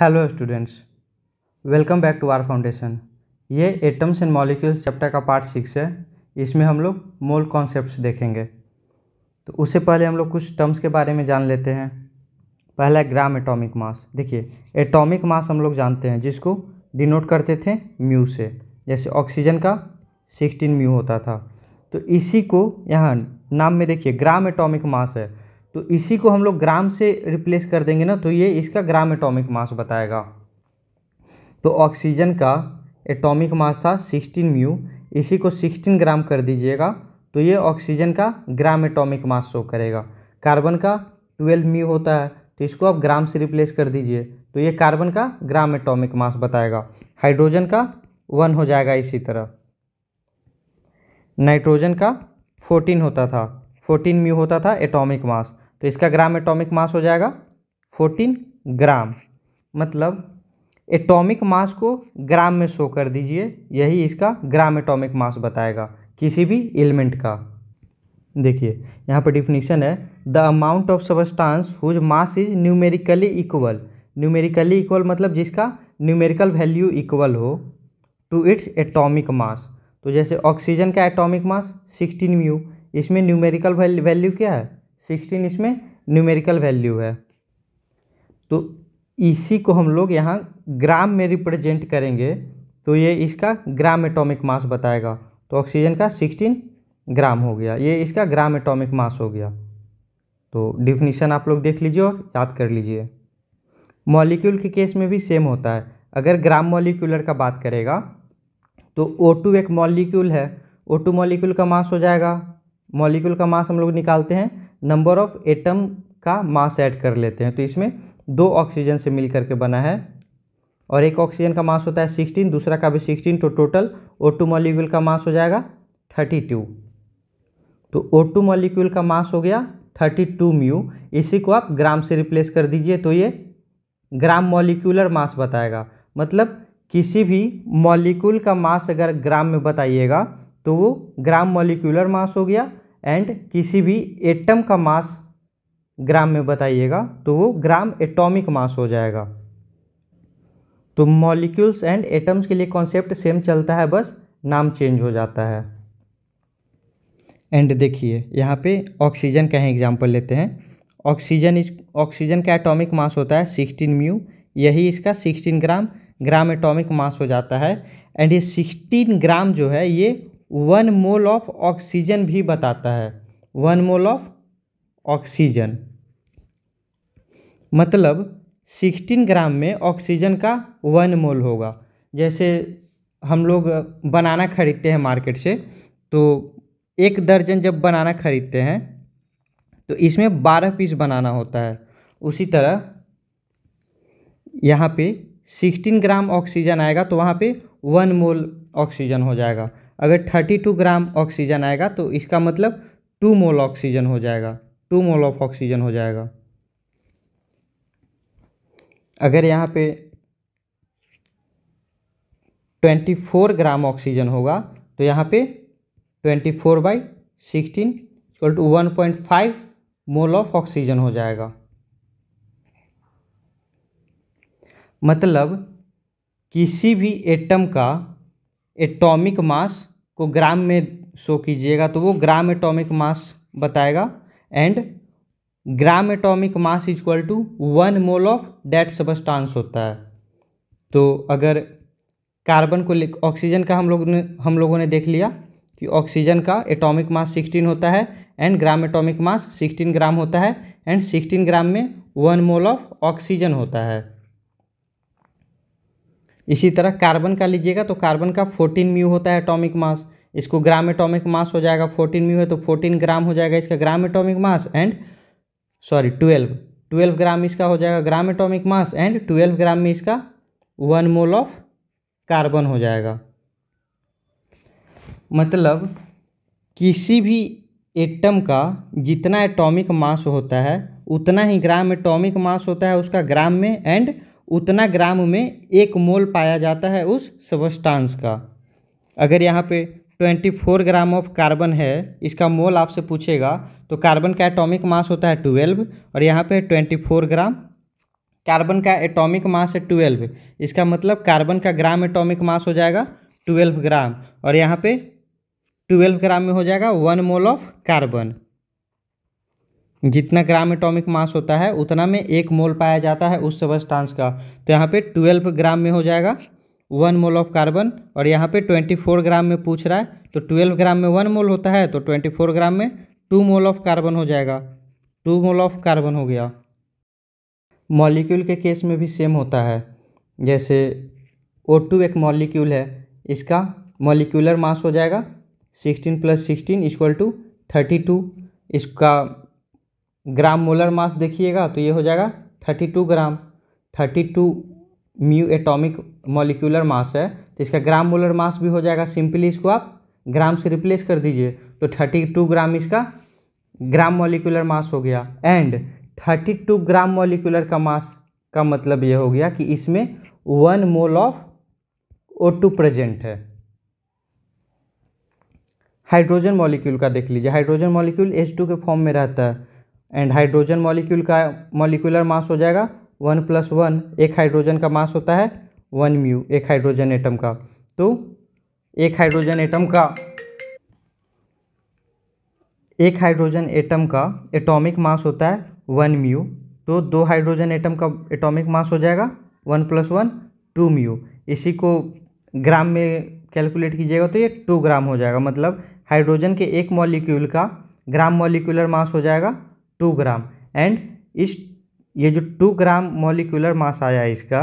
hello students welcome back to R foundation ये atoms and molecules chapter का part six है इसमें हम लोग मोल कॉन्सेप्ट देखेंगे तो उससे पहले हम लोग कुछ टर्म्स के बारे में जान लेते हैं पहला है ग्राम एटॉमिक मास देखिए एटॉमिक मास हम लोग जानते हैं जिसको डिनोट करते थे म्यू से जैसे ऑक्सीजन का सिक्सटीन म्यू होता था तो इसी को यहाँ नाम में देखिए ग्राम एटॉमिक मास है तो इसी को हम लोग ग्राम से रिप्लेस कर देंगे ना तो ये इसका ग्राम एटॉमिक मास बताएगा तो ऑक्सीजन का एटॉमिक मास था 16 म्यू इसी को 16 ग्राम कर दीजिएगा तो ये ऑक्सीजन का ग्राम एटॉमिक मास शो करेगा कार्बन का 12 म्यू होता है तो इसको आप ग्राम से रिप्लेस कर दीजिए तो ये कार्बन का ग्राम एटॉमिक मास बताएगा हाइड्रोजन का वन हो जाएगा इसी तरह नाइट्रोजन का फोर्टीन होता था फोर्टीन म्यू होता था एटॉमिक मास तो इसका ग्राम एटॉमिक मास हो जाएगा फोर्टीन ग्राम मतलब एटॉमिक मास को ग्राम में शो कर दीजिए यही इसका ग्राम एटॉमिक मास बताएगा किसी भी एलिमेंट का देखिए यहाँ पर डिफिनीशन है the amount of substance whose mass is numerically equal numerically equal मतलब जिसका न्यूमेरिकल वैल्यू इक्वल हो टू इट्स एटॉमिक मास तो जैसे ऑक्सीजन का एटॉमिक मास सिक्सटीन म्यू इसमें न्यूमेरिकल वैल्यू क्या है सिक्सटीन इसमें न्यूमेरिकल वैल्यू है तो इसी को हम लोग यहाँ ग्राम में रिप्रेजेंट करेंगे तो ये इसका ग्राम एटॉमिक मास बताएगा तो ऑक्सीजन का सिक्सटीन ग्राम हो गया ये इसका ग्राम एटॉमिक मास हो गया तो डिफिनीशन आप लोग देख लीजिए और याद कर लीजिए मॉलिक्यूल के केस में भी सेम होता है अगर ग्राम मॉलिक्यूलर का बात करेगा तो O2 एक मॉलिक्यूल है O2 मॉलिक्यूल का मास हो जाएगा मॉलिक्यूल का मास हम लोग निकालते हैं नंबर ऑफ एटम का मास ऐड कर लेते हैं तो इसमें दो ऑक्सीजन से मिल करके बना है और एक ऑक्सीजन का मास होता है सिक्सटीन दूसरा का भी सिक्सटीन तो टोटल ओ टू मॉलिक्यूल का मास हो जाएगा थर्टी टू तो ओ टू मॉलिक्यूल का मास हो गया थर्टी टू म्यू इसी को आप ग्राम से रिप्लेस कर दीजिए तो ये ग्राम मॉलिक्यूलर मास बताएगा मतलब किसी भी मॉलिक्यूल का मास अगर ग्राम में बताइएगा तो वो ग्राम मॉलिक्यूलर मास हो गया एंड किसी भी एटम का मास ग्राम में बताइएगा तो वो ग्राम एटॉमिक मास हो जाएगा तो मॉलिक्यूल्स एंड एटम्स के लिए कॉन्सेप्ट सेम चलता है बस नाम चेंज हो जाता है एंड देखिए यहाँ पे ऑक्सीजन का ही एग्जांपल लेते हैं ऑक्सीजन इस ऑक्सीजन का एटॉमिक मास होता है सिक्सटीन म्यू यही इसका सिक्सटीन ग्राम ग्राम एटॉमिक मास हो जाता है एंड ये सिक्सटीन ग्राम जो है ये वन मोल ऑफ ऑक्सीजन भी बताता है वन मोल ऑफ ऑक्सीजन मतलब सिक्सटीन ग्राम में ऑक्सीजन का वन मोल होगा जैसे हम लोग बनाना खरीदते हैं मार्केट से तो एक दर्जन जब बनाना खरीदते हैं तो इसमें बारह पीस बनाना होता है उसी तरह यहाँ पे सिक्सटीन ग्राम ऑक्सीजन आएगा तो वहाँ पे वन मोल ऑक्सीजन हो जाएगा अगर थर्टी टू ग्राम ऑक्सीजन आएगा तो इसका मतलब टू मोल ऑक्सीजन हो जाएगा टू मोल ऑफ ऑक्सीजन हो जाएगा अगर यहाँ पे ट्वेंटी फोर ग्राम ऑक्सीजन होगा तो यहाँ पे twenty four by sixteen equal to one point five mole of oxygen हो जाएगा मतलब किसी भी एटम का एटॉमिक मास को ग्राम में शो कीजिएगा तो वो ग्राम एटॉमिक मास बताएगा and gram atomic mass equal to one mole of that substance होता है तो अगर कार्बन को ऑक्सीजन का हम लोग ने हम लोगों ने देख लिया कि ऑक्सीजन का एटॉमिक मास 16 होता है एंड ग्राम एटॉमिक मास 16 ग्राम होता है एंड 16 ग्राम में वन मोल ऑफ ऑक्सीजन होता है इसी तरह कार्बन का लीजिएगा तो कार्बन का फोर्टीन म्यू होता है एटॉमिक मास इसको ग्राम एटॉमिक मास हो जाएगा फोर्टीन म्यू है तो फोर्टीन ग्राम हो जाएगा इसका gram atomic mass and sorry twelve twelve gram इसका हो जाएगा gram atomic mass and twelve gram में इसका वन मोल ऑफ कार्बन हो जाएगा मतलब किसी भी एटम का जितना एटॉमिक मास होता है उतना ही ग्राम एटॉमिक मास होता है उसका ग्राम में एंड उतना ग्राम में एक मोल पाया जाता है उस सबस्टांस का अगर यहाँ पे 24 ग्राम ऑफ कार्बन है इसका मोल आपसे पूछेगा तो कार्बन का एटॉमिक मास होता है 12 और यहाँ पे 24 ग्राम कार्बन का एटॉमिक मास है 12 इसका मतलब कार्बन का ग्राम एटॉमिक मास हो जाएगा 12 ग्राम और यहाँ पे 12 ग्राम में हो जाएगा वन मोल ऑफ कार्बन जितना ग्राम एटॉमिक मास होता है उतना में एक मोल पाया जाता है उस सबस्टांस का तो यहाँ पे ट्वेल्व ग्राम में हो जाएगा वन मोल ऑफ कार्बन और यहाँ पे ट्वेंटी फोर ग्राम में पूछ रहा है तो ट्वेल्व ग्राम में वन मोल होता है तो ट्वेंटी फोर ग्राम में टू मोल ऑफ कार्बन हो जाएगा टू मोल ऑफ कार्बन हो गया मॉलिक्यूल के केस में भी सेम होता है जैसे ओ टू एक मॉलिक्यूल है इसका मॉलिक्यूलर मास हो जाएगा sixteen plus sixteen equal to thirty two इसका ग्राम मोलर मास देखिएगा तो ये हो जाएगा thirty two gram thirty two mu atomic molecular mass है तो इसका ग्राम मोलर मास भी हो जाएगा सिंपली इसको आप ग्राम से रिप्लेस कर दीजिए तो थर्टी टू ग्राम इसका ग्राम मॉलिक्यूलर मास हो गया and thirty two gram molecular का मास का मतलब ये हो गया कि इसमें one mole of O two present है हाइड्रोजन मॉलिक्यूल का देख लीजिए हाइड्रोजन मॉलिक्यूल एच टू के फॉर्म में रहता है एंड हाइड्रोजन मॉलिक्यूल का मॉलिक्यूलर मास हो जाएगा वन प्लस वन एक हाइड्रोजन का मास होता है वन म्यू एक हाइड्रोजन एटम का तो एक हाइड्रोजन एटम का एक हाइड्रोजन एटम का एटॉमिक मास होता है वन म्यू तो दो हाइड्रोजन एटम का एटॉमिक मास हो जाएगा one plus one two mu इसी को ग्राम में कैलकुलेट कीजिएगा तो ये टू ग्राम हो जाएगा मतलब हाइड्रोजन के एक मॉलिक्यूल का ग्राम मॉलिक्यूलर मास हो जाएगा टू ग्राम एंड इस ये जो टू ग्राम मोलिकुलर मास आया है इसका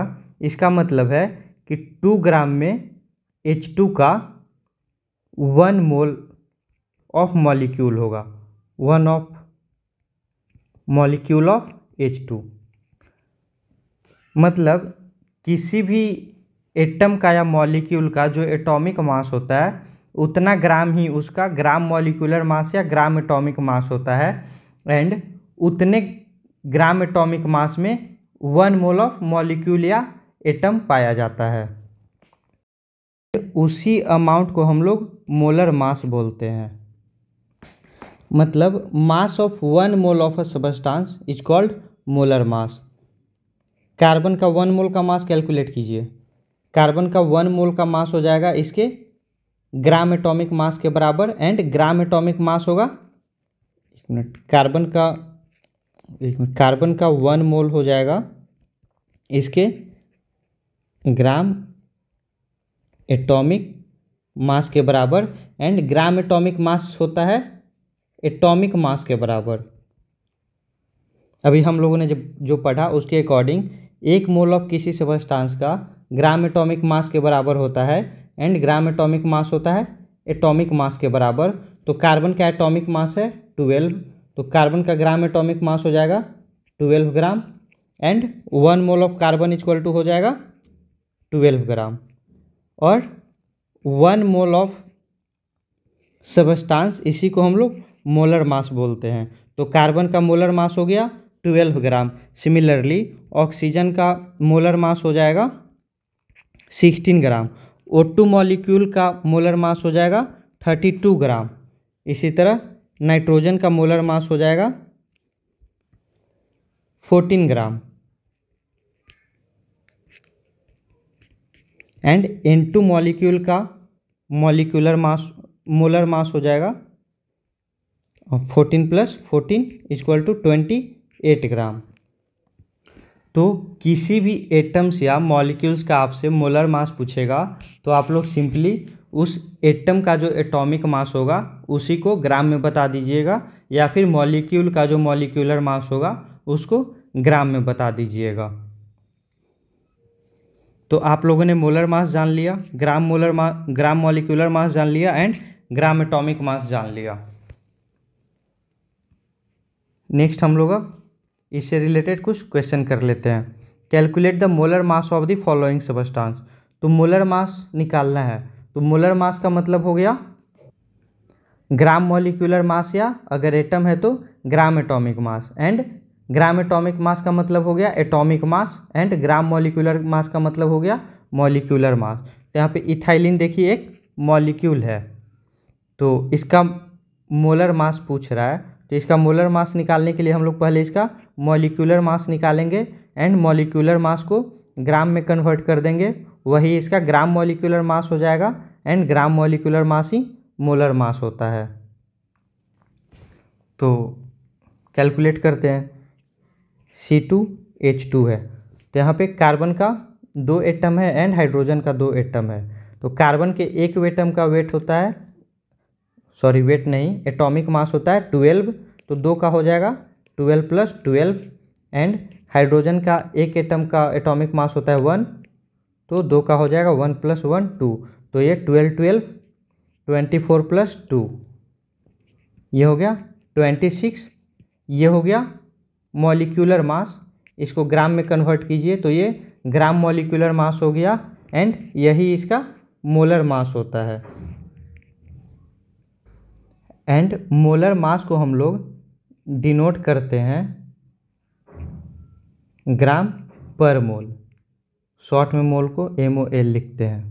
इसका मतलब है कि टू ग्राम में एच टू का वन मोल ऑफ मॉलिक्यूल होगा one of molecule of H two मतलब किसी भी एटम का या मॉलिक्यूल का जो एटॉमिक मास होता है उतना ग्राम ही उसका ग्राम मॉलिक्यूलर मास या ग्राम एटॉमिक मास होता है एंड उतने ग्राम एटॉमिक मास में वन मोल ऑफ मॉलिक्यूल या एटम पाया जाता है उसी अमाउंट को हम लोग मोलर मास बोलते हैं मतलब mass of one mole of a substance is called molar mass carbon का वन मोल का मास कैलकुलेट कीजिए कार्बन का वन मोल का मास हो जाएगा इसके ग्राम एटॉमिक मास के बराबर एंड ग्राम एटॉमिक मास होगा मिनट कार्बन का एक मिनट कार्बन का वन मोल हो जाएगा इसके ग्राम एटॉमिक मास के बराबर एंड ग्राम एटॉमिक मास होता है एटॉमिक मास के बराबर अभी हम लोगों ने जब जो पढ़ा उसके अकॉर्डिंग एक मोल ऑफ किसी सबस्टांस का ग्राम एटॉमिक मास के बराबर होता है एंड ग्राम एटॉमिक मास होता है एटॉमिक मास के बराबर तो कार्बन का एटॉमिक मास है ट्वेल्व तो कार्बन का ग्राम एटॉमिक मास हो जाएगा twelve gram and one mole of carbon equal to हो जाएगा ट्वेल्व ग्राम और वन मोल ऑफ सबस्टांस इसी को हम लोग मोलर मास बोलते हैं तो कार्बन का मोलर मास हो गया ट्वेल्व ग्राम सिमिलरली ऑक्सीजन का मोलर मास हो जाएगा sixteen gram O two molecule का मोलर मास हो जाएगा थर्टी टू ग्राम इसी तरह नाइट्रोजन का मोलर मास हो जाएगा fourteen gram and N two molecule का मॉलिक्यूलर मास मोलर मास हो जाएगा fourteen plus fourteen equal to twenty eight gram तो किसी भी एटम्स या मॉलिक्यूल्स का आपसे मोलर मास पूछेगा तो आप लोग सिंपली उस एटम का जो एटॉमिक मास होगा उसी को ग्राम में बता दीजिएगा या फिर मॉलिक्यूल का जो मॉलिक्यूलर मास होगा उसको ग्राम में बता दीजिएगा तो आप लोगों ने मोलर मास जान लिया ग्राम मोलर मास ग्राम मॉलिक्यूलर मास जान लिया एंड ग्राम एटॉमिक मास जान लिया नेक्स्ट हम लोग अब इससे रिलेटेड कुछ क्वेश्चन कर लेते हैं calculate the molar mass of the following substance तो मोलर मास निकालना है तो मोलर मास का मतलब हो गया ग्राम मॉलिक्यूलर मास या अगर एटम है तो gram atomic mass and gram atomic mass का मतलब हो गया atomic mass and gram molecular mass का मतलब हो गया मॉलिक्यूलर मास तो यहाँ पे इथाइलिन देखिए एक मॉलिक्यूल है तो इसका मोलर मास पूछ रहा है तो इसका मोलर मास निकालने के लिए हम लोग पहले इसका मॉलिक्यूलर मास निकालेंगे एंड मॉलिक्यूलर मास को ग्राम में कन्वर्ट कर देंगे वही इसका ग्राम मोलिकुलर मास हो जाएगा एंड ग्राम मोलिकुलर मास ही मोलर मास होता है तो कैलकुलेट करते हैं सी टू एच टू है तो यहाँ पे कार्बन का दो एटम है एंड हाइड्रोजन का दो एटम है तो कार्बन के एक एटम का वेट होता है सॉरी वेट नहीं एटॉमिक मास होता है ट्वेल्व तो दो का हो जाएगा twelve plus twelve and hydrogen का एक एटम का एटॉमिक मास होता है वन तो दो का हो जाएगा वन प्लस वन टू तो ये twelve twelve twenty four plus two ये हो गया ट्वेंटी सिक्स ये हो गया मॉलिक्यूलर मास इसको ग्राम में कन्वर्ट कीजिए तो ये ग्राम मॉलिक्यूलर मास हो गया एंड यही इसका मोलर मास होता है एंड मोलर मास को हम लोग डिनोट करते हैं ग्राम पर मोल शॉर्ट में मोल को एम ओ एल लिखते हैं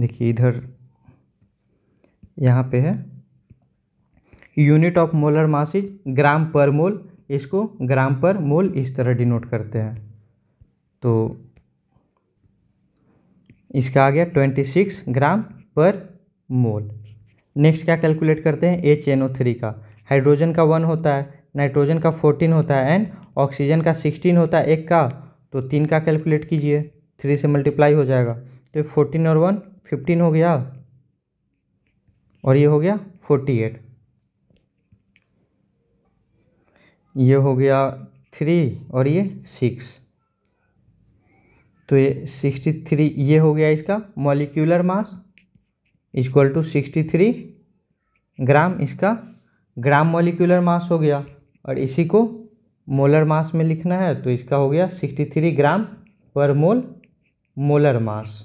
देखिए इधर यहाँ पे है unit of molar mass is gram per mole इसको ग्राम पर मोल इस तरह डिनोट करते हैं तो इसका आ गया twenty six gram per mole next क्या कैलकुलेट करते हैं एच एन ओ थ्री का हाइड्रोजन का वन होता है नाइट्रोजन का फोर्टीन होता है एंड ऑक्सीजन का सिक्सटीन होता है एक का तो तीन का कैलकुलेट कीजिए थ्री से मल्टीप्लाई हो जाएगा तो फोर्टीन और वन फिफ्टीन हो गया और ये हो गया फोर्टी एट ये हो गया थ्री और ये सिक्स तो ये सिक्सटी थ्री ये हो गया इसका molecular mass equal to sixty three gram इसका ग्राम मॉलिक्यूलर मास हो गया और इसी को मोलर मास में लिखना है तो इसका हो गया सिक्सटी थ्री ग्राम पर मोल मोलर मास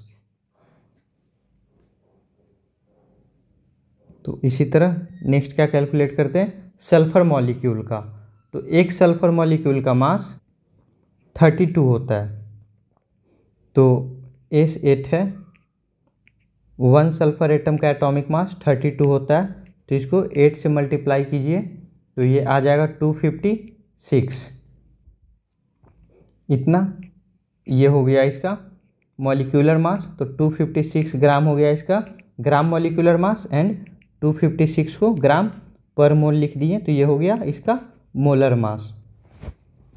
तो इसी तरह नेक्स्ट क्या कैलकुलेट करते हैं सल्फर मॉलिक्यूल का तो एक सल्फर मॉलिक्यूल का मास थर्टी टू होता है तो एस एट है वन सल्फर एटम का एटॉमिक मास थर्टी टू होता है तो इसको एट से मल्टीप्लाई कीजिए तो ये आ जाएगा टू फिफ्टी सिक्स इतना ये हो गया इसका मॉलिक्यूलर मास तो टू फिफ्टी सिक्स ग्राम हो गया इसका gram molecular mass and two fifty six को ग्राम पर मोल लिख दिए तो ये हो गया इसका मोलर मास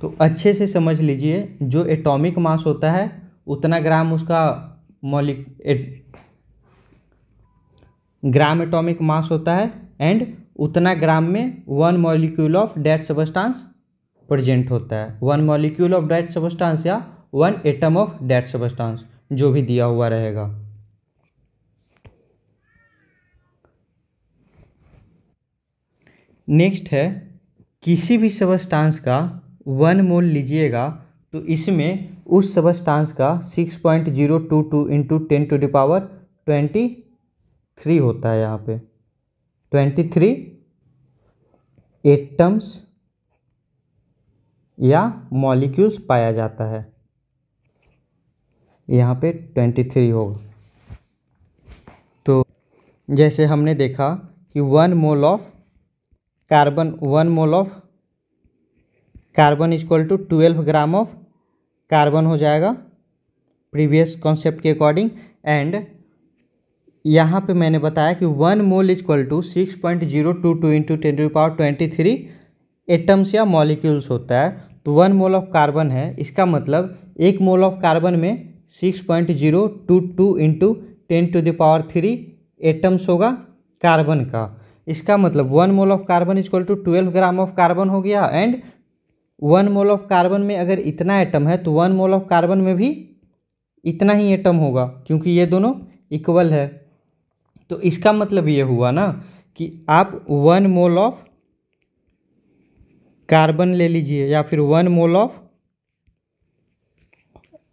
तो अच्छे से समझ लीजिए जो एटॉमिक मास होता है उतना ग्राम उसका मॉलिक ग्राम एटॉमिक मास होता है एंड उतना ग्राम में one molecule of that substance present होता है one molecule of that substance या one atom of that substance जो भी दिया हुआ रहेगा नेक्स्ट है किसी भी सबस्टांस का वन मोल लीजिएगा तो इसमें उस सबस्टांस का six point zero two two into ten to the power twenty three होता है यहाँ पे ट्वेंटी थ्री एटम्स या मॉलिक्यूल्स पाया जाता है यहाँ पे ट्वेंटी थ्री होगा तो जैसे हमने देखा कि one mole of carbon one mole of carbon equal to twelve gram of carbon हो जाएगा प्रीवियस कॉन्सेप्ट के अकॉर्डिंग एंड यहाँ पे मैंने बताया कि one mole equal to six point zero two two into ten to power twenty three atoms या molecules होता है तो वन मोल ऑफ कार्बन है इसका मतलब एक मोल ऑफ कार्बन में six point zero two two into ten to the power three atoms होगा कार्बन का इसका मतलब one mole of carbon equal to twelve gram of carbon हो गया and one mole of carbon में अगर इतना एटम है तो वन मोल ऑफ कार्बन में भी इतना ही एटम होगा क्योंकि ये दोनों इक्वल है तो इसका मतलब ये हुआ ना कि आप वन मोल ऑफ कार्बन ले लीजिए या फिर वन मोल ऑफ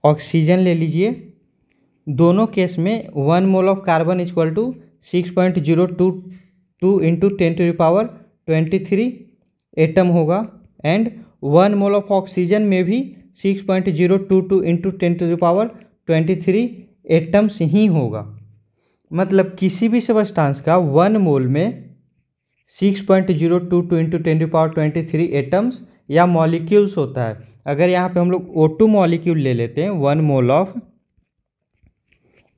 ऑक्सीजन ले लीजिए दोनों केस में one mole of carbon equal to six point zero two two into ten to power twenty three atom होगा and one mole of oxygen में भी six point zero two two into ten to power twenty three atoms ही होगा मतलब किसी भी substance का one mole में six point zero two two into ten power twenty three atoms या मॉलिक्यूल्स होता है अगर यहाँ पे हम लोग ओ टू मॉलिक्यूल ले लेते हैं one mole of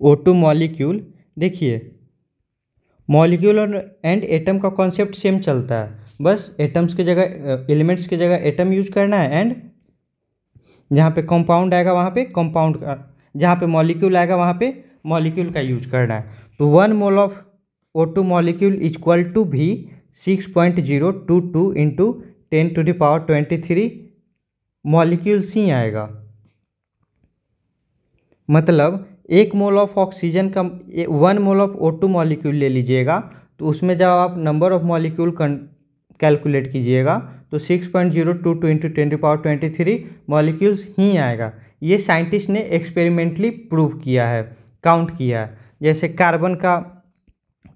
O two molecule देखिए मॉलिक्यूल और एंड एटम का कॉन्सेप्ट सेम चलता है बस एटम्स की जगह एलिमेंट्स की जगह एटम यूज करना है एंड जहाँ पे कंपाउंड आएगा वहाँ पे कंपाउंड का जहाँ पे मॉलिक्यूल आएगा वहाँ पे मॉलिक्यूल का यूज करना है तो one mole of O two molecule equal to भी six point zero two two into ten to power twenty three molecules ही आएगा मतलब एक मोल ऑफ ऑक्सीजन का one mole of O two molecule ले लीजिएगा तो उसमें जब आप नंबर ऑफ मॉलिक्यूल कैलकुलेट कीजिएगा तो six point zero two two into twenty power twenty three molecules ही आएगा ये साइंटिस्ट ने एक्सपेरिमेंटली प्रूव किया है काउंट किया है जैसे कार्बन का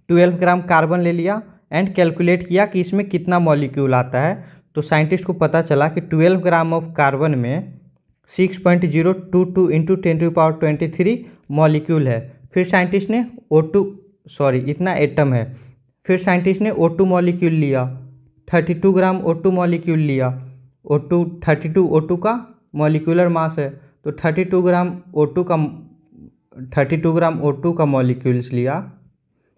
ट्वेल्व ग्राम कार्बन ले लिया एंड कैलकुलेट किया कि इसमें कितना मॉलिक्यूल आता है तो साइंटिस्ट को पता चला कि ट्वेल्व ग्राम ऑफ कार्बन में six point zero two two into ten to power twenty three molecule है फिर साइंटिस्ट ने ओ टू सॉरी इतना एटम है फिर साइंटिस्ट ने ओ टू मॉलिक्यूल लिया thirty two gram O two molecule लिया O two thirty two O two का मॉलिक्यूलर मास है तो thirty two gram O two का thirty two gram O two का मॉलिक्यूल्स लिया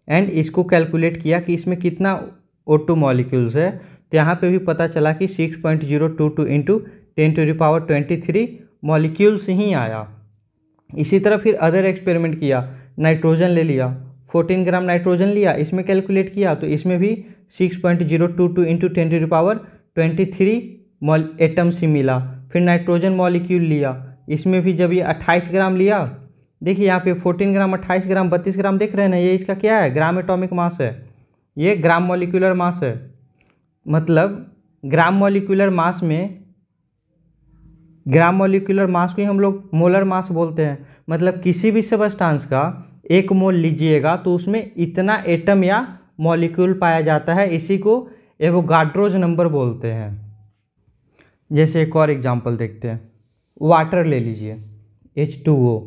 एंड इसको कैलकुलेट किया कि इसमें कितना ओ टू मॉलिक्यूल्स है तो यहाँ पे भी पता चला कि six point zero two two into ten to power twenty three molecules ही आया इसी तरह फिर अदर एक्सपेरिमेंट किया नाइट्रोजन ले लिया फोर्टीन ग्राम नाइट्रोजन लिया इसमें कैलकुलेट किया तो इसमें भी six point zero two two into ten to power twenty three atoms ही मिला फिर नाइट्रोजन मॉलिक्यूल लिया इसमें भी जब ये अट्ठाईस ग्राम लिया देखिए यहाँ पे 14 ग्राम 28 ग्राम 32 ग्राम देख रहे हैं ना ये इसका क्या है ग्राम एटॉमिक मास है ये ग्राम मॉलिक्यूलर मास है मतलब ग्राम मॉलिक्यूलर मास में ग्राम मॉलिक्यूलर मास को ही हम लोग मोलर मास बोलते हैं मतलब किसी भी सबस्टांस का एक मोल लीजिएगा तो उसमें इतना एटम या मॉलिक्यूल पाया जाता है इसी को एवोगाड्रोज नंबर बोलते हैं जैसे एक और एग्जांपल देखते हैं वाटर ले लीजिए एच टू ओ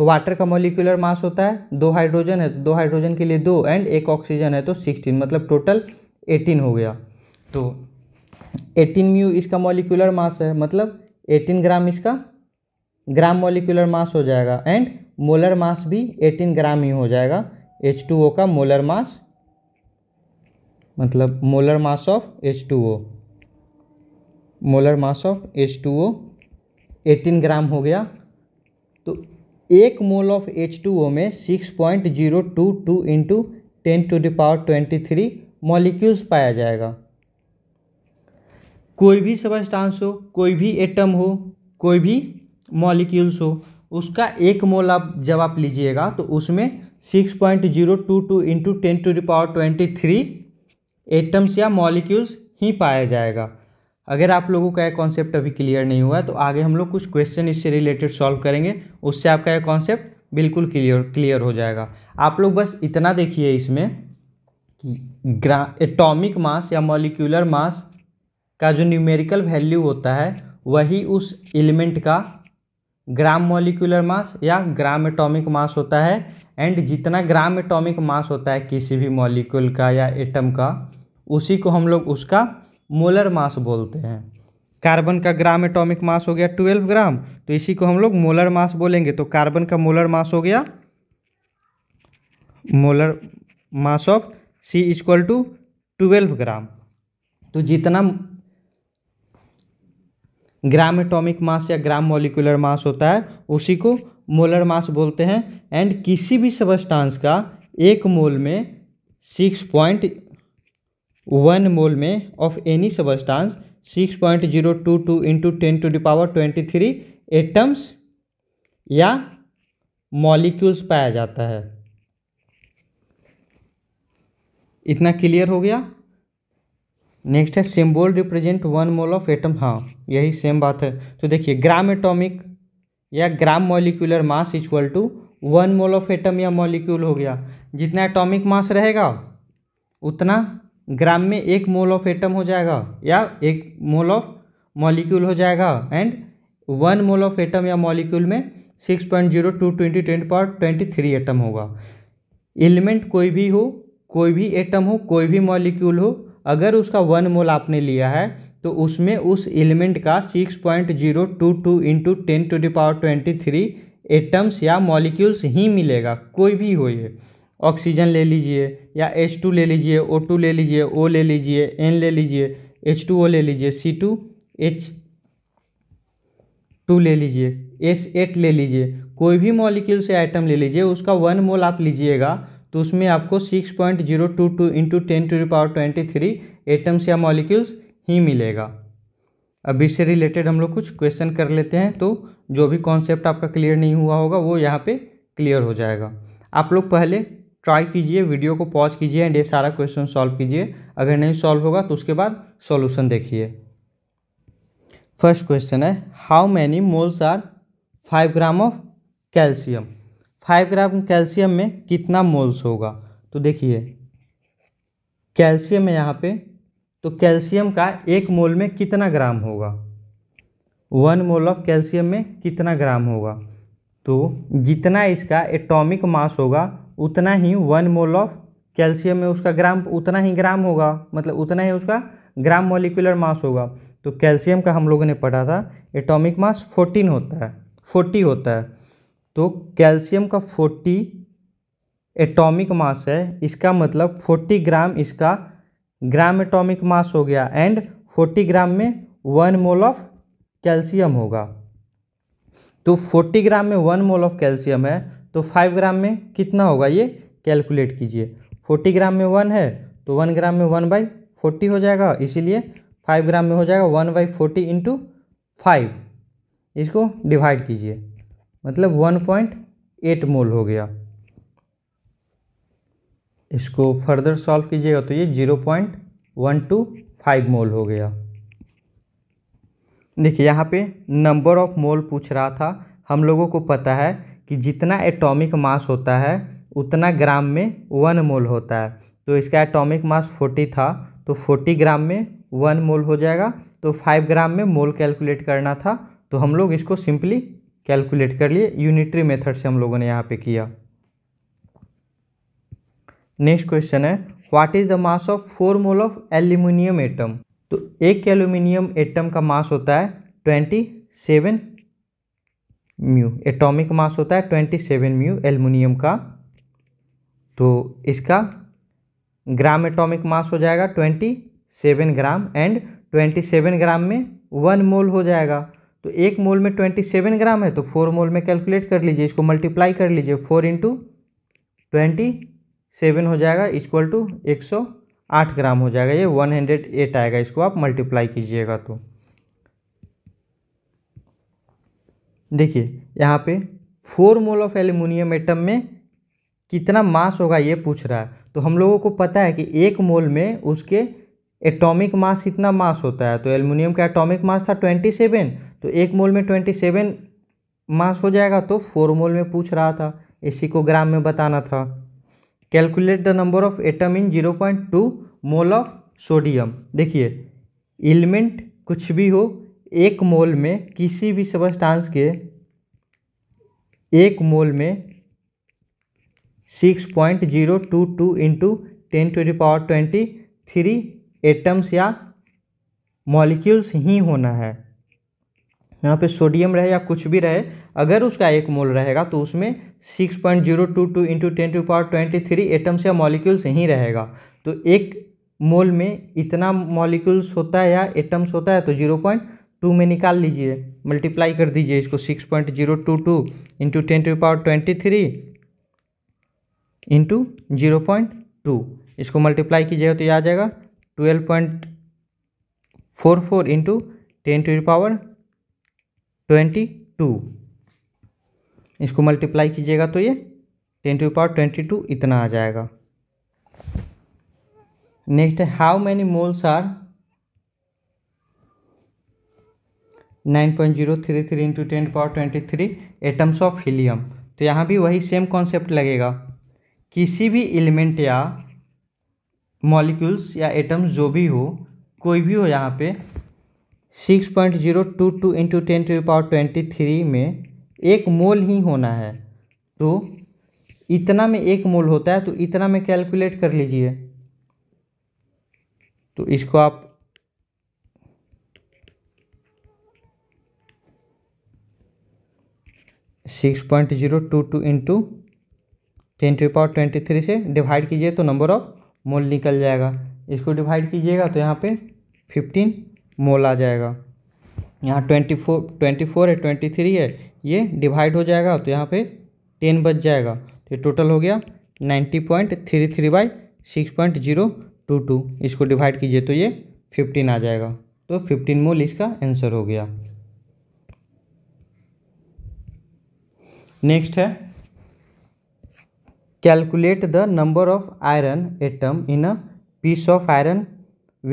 तो वाटर का मोलिकुलर मास होता है दो हाइड्रोजन है तो दो हाइड्रोजन के लिए दो एंड एक ऑक्सीजन है तो सिक्सटीन मतलब टोटल एटीन हो गया तो एटीन म्यू इसका मोलिकुलर मास है मतलब एटीन ग्राम इसका ग्राम मोलिकुलर मास हो जाएगा एंड मोलर मास भी एटीन ग्राम ही हो जाएगा एच टू ओ का मोलर मास मतलब molar mass of H two O molar mass of H two O eighteen gram हो गया एक mole of H two O में six point zero two two into ten to the power twenty three molecules पाया जाएगा कोई भी substance हो कोई भी एटम हो कोई भी मॉलिक्यूल्स हो उसका एक मोल आप जब आप लीजिएगा तो उसमें six point zero two two into ten to power twenty three atoms या मॉलिक्यूल्स ही पाया जाएगा अगर आप लोगों का यह कॉन्सेप्ट अभी क्लियर नहीं हुआ है तो आगे हम लोग कुछ क्वेश्चन इससे रिलेटेड सॉल्व करेंगे उससे आपका यह कॉन्सेप्ट बिल्कुल क्लियर क्लियर हो जाएगा आप लोग बस इतना देखिए इसमें कि ग्रा एटॉमिक मास या मॉलिक्यूलर मास का जो न्यूमेरिकल वैल्यू होता है वही उस एलिमेंट का ग्राम मॉलिक्यूलर मास या ग्राम एटॉमिक मास होता है एंड जितना ग्राम एटॉमिक मास होता है किसी भी मॉलिक्यूल का या एटम का उसी को हम लोग उसका मोलर मास बोलते हैं कार्बन का ग्राम एटॉमिक मास हो गया ट्वेल्व ग्राम तो इसी को हम लोग मोलर मास बोलेंगे तो कार्बन का मोलर मास हो गया molar mass of C equal to twelve gram तो जितना ग्राम एटॉमिक मास या ग्राम मॉलिकुलर मास होता है उसी को मोलर मास बोलते हैं एंड किसी भी सबस्टांस का एक मोल में सिक्स पॉइंट वन मोल में of any substance six point zero two two into ten to power twenty three atoms या मॉलिक्यूल्स पाया जाता है इतना क्लियर हो गया नेक्स्ट है symbol represent one mole of atom हाँ यही सेम बात है तो देखिए ग्राम एटॉमिक या gram molecular mass equal to one mole of atom या मॉलिक्यूल हो गया जितना एटॉमिक मास रहेगा उतना ग्राम में एक मोल ऑफ एटम हो जाएगा या एक मोल ऑफ मॉलिक्यूल हो जाएगा and one mole of atom या मॉलिक्यूल में six point zero two twenty ten power twenty three atom होगा एलिमेंट कोई भी हो कोई भी एटम हो कोई भी मॉलिक्यूल हो अगर उसका वन मोल आपने लिया है तो उसमें उस एलिमेंट का six point zero two two into ten to power twenty three atoms या मॉलिक्यूल्स ही मिलेगा कोई भी हो ये ऑक्सीजन ले लीजिए या एच टू ले लीजिए ओ टू ले लीजिए ओ ले लीजिए एन ले लीजिए एच टू ओ ले लीजिए सी टू एच टू ले लीजिए एस एट ले लीजिए कोई भी मॉलिक्यूल से आइटम ले लीजिए उसका वन मोल आप लीजिएगा तो उसमें आपको six point zero two two into ten to power twenty three atoms या मॉलिक्यूल्स ही मिलेगा अब इससे रिलेटेड हम लोग कुछ क्वेश्चन कर लेते हैं तो जो भी कॉन्सेप्ट आपका क्लियर नहीं हुआ होगा वो यहाँ पे क्लियर हो जाएगा आप लोग पहले ट्राई कीजिए वीडियो को पॉज कीजिए एंड ये सारा क्वेश्चन सॉल्व कीजिए अगर नहीं सॉल्व होगा तो उसके बाद सॉल्यूशन देखिए फर्स्ट क्वेश्चन है how many moles are five gram of calcium five gram calcium में कितना मोल्स होगा तो देखिए कैल्शियम है यहाँ पे तो कैल्शियम का एक मोल में कितना ग्राम होगा वन मोल ऑफ कैल्शियम में कितना ग्राम होगा तो जितना इसका एटॉमिक मास होगा उतना ही वन मोल ऑफ कैल्शियम में उसका ग्राम उतना ही ग्राम होगा मतलब उतना ही उसका ग्राम मोलिकुलर मास होगा तो कैल्शियम का हम लोगों ने पढ़ा था एटॉमिक मास फोर्टीन होता है फोर्टी होता है तो कैल्शियम का फोर्टी एटॉमिक मास है इसका मतलब फोर्टी ग्राम इसका ग्राम एटॉमिक मास हो गया एंड फोर्टी ग्राम में वन मोल ऑफ कैल्शियम होगा तो फोर्टी ग्राम में वन मोल ऑफ कैल्शियम है तो फाइव ग्राम में कितना होगा ये कैलकुलेट कीजिए फोर्टी ग्राम में वन है तो वन ग्राम में वन बाई फोर्टी हो जाएगा इसीलिए फाइव ग्राम में हो जाएगा one by forty into five इसको डिवाइड कीजिए मतलब वन पॉइंट एट मोल हो गया इसको फर्दर सॉल्व कीजिएगा तो ये zero point one two five mole हो गया देखिए यहाँ पे नंबर ऑफ मोल पूछ रहा था हम लोगों को पता है कि जितना एटॉमिक मास होता है उतना ग्राम में वन मोल होता है तो इसका एटॉमिक मास फोर्टी था तो फोर्टी ग्राम में वन मोल हो जाएगा तो फाइव ग्राम में मोल कैलकुलेट करना था तो हम लोग इसको सिंपली कैलकुलेट कर लिए यूनिट्री मेथड से हम लोगों ने यहाँ पे किया नेक्स्ट क्वेश्चन है what is the mass of four mole of aluminium atom तो एक एल्यूमिनियम एटम का मास होता है ट्वेंटी सेवन म्यू एटॉमिक मास होता है ट्वेंटी सेवन म्यू एलमिनियम का तो इसका ग्राम एटॉमिक मास हो जाएगा twenty seven gram and twenty seven gram में वन मोल हो जाएगा तो एक मोल में ट्वेंटी सेवन ग्राम है तो फोर मोल में कैलकुलेट कर लीजिए इसको मल्टीप्लाई कर लीजिए फोर इंटू ट्वेंटी सेवन हो जाएगा इक्वल टू एक सौ आठ ग्राम हो जाएगा ये वन हंड्रेड एट आएगा इसको आप मल्टीप्लाई कीजिएगा तो देखिए यहाँ पे four mole of aluminium atom में कितना मास होगा ये पूछ रहा है तो हम लोगों को पता है कि एक मोल में उसके एटॉमिक मास इतना मास होता है तो एल्युमिनियम का एटॉमिक मास था ट्वेंटी सेवन तो एक मोल में ट्वेंटी सेवन मास हो जाएगा तो फोर मोल में पूछ रहा था इसी को ग्राम में बताना था calculate the number of atom in zero point two mole of sodium देखिए एलिमेंट कुछ भी हो एक मोल में किसी भी सबस्टांस के एक मोल में six point zero two two into ten to power twenty three atoms या मॉलिक्यूल्स ही होना है यहाँ पे सोडियम रहे या कुछ भी रहे अगर उसका एक मोल रहेगा तो उसमें six point zero two two into ten to power twenty three atoms या मॉलिक्यूल्स ही रहेगा तो एक मोल में इतना मॉलिक्यूल्स होता है या एटम्स होता है तो जीरो पॉइंट टू में निकाल लीजिए मल्टीप्लाई कर दीजिए इसको six point zero two two into ten to power twenty three into zero point two इसको मल्टीप्लाई कीजिएगा तो ये आ जाएगा twelve point four four into ten to power twenty two इसको मल्टीप्लाई कीजिएगा तो ये ten to power twenty two इतना आ जाएगा नेक्स्ट है how many moles are nine point zero three three into ten power twenty three atoms of helium तो यहाँ भी वही सेम कॉन्सेप्ट लगेगा किसी भी एलिमेंट या मॉलिक्यूल्स या एटम्स जो भी हो कोई भी हो यहाँ पे six point zero two two into ten to power twenty three में एक मोल ही होना है तो इतना में एक मोल होता है तो इतना में कैलकुलेट कर लीजिए तो इसको आप six point zero two two into ten to power twenty three से डिवाइड कीजिए तो नंबर ऑफ मोल निकल जाएगा इसको डिवाइड कीजिएगा तो यहाँ पे फिफ्टीन मोल आ जाएगा यहाँ ट्वेंटी फोर ट्वेंटी फोर है ट्वेंटी थ्री है ये डिवाइड हो जाएगा तो यहाँ पे टेन बच जाएगा तो टोटल हो गया ninety point three three by six point zero two two इसको डिवाइड कीजिए तो ये फिफ्टीन आ जाएगा तो फिफ्टीन मोल इसका आंसर हो गया नेक्स्ट है calculate the number of iron atom in a piece of iron